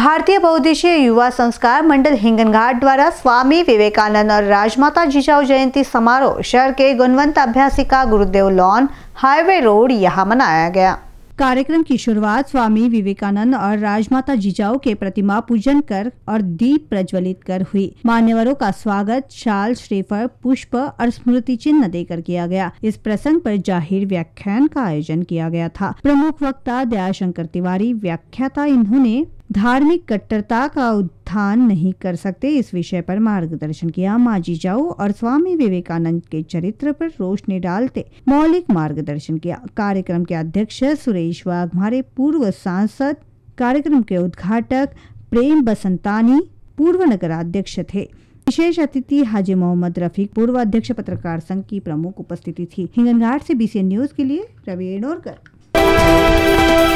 भारतीय बहुद्देशीय युवा संस्कार मंडल हिंगनघाट द्वारा स्वामी विवेकानंद और राजमाता जिजाऊ जयंती समारोह शहर के गुणवंत अभ्यासिका गुरुदेव लॉन हाईवे रोड यहाँ मनाया गया कार्यक्रम की शुरुआत स्वामी विवेकानंद और राजमाता जीजाऊ के प्रतिमा पूजन कर और दीप प्रज्वलित कर हुई मान्यवरों का स्वागत शाल श्रीफल पुष्प और स्मृति चिन्ह देकर किया गया इस प्रसंग पर जाहिर व्याख्यान का आयोजन किया गया था प्रमुख वक्ता दयाशंकर तिवारी व्याख्याता इन्होंने धार्मिक कट्टरता का उत्थान नहीं कर सकते इस विषय पर मार्गदर्शन किया माजी जाओ और स्वामी विवेकानंद के चरित्र पर रोशनी डालते मौलिक मार्गदर्शन किया कार्यक्रम के अध्यक्ष सुरेश हमारे पूर्व सांसद कार्यक्रम के उद्घाटक प्रेम बसंतानी पूर्व नगर अध्यक्ष थे विशेष अतिथि हाजी मोहम्मद रफीक पूर्व अध्यक्ष पत्रकार संघ की प्रमुख उपस्थिति थी हिंगनघाट से बीसीएन न्यूज के लिए रवि एडोरकर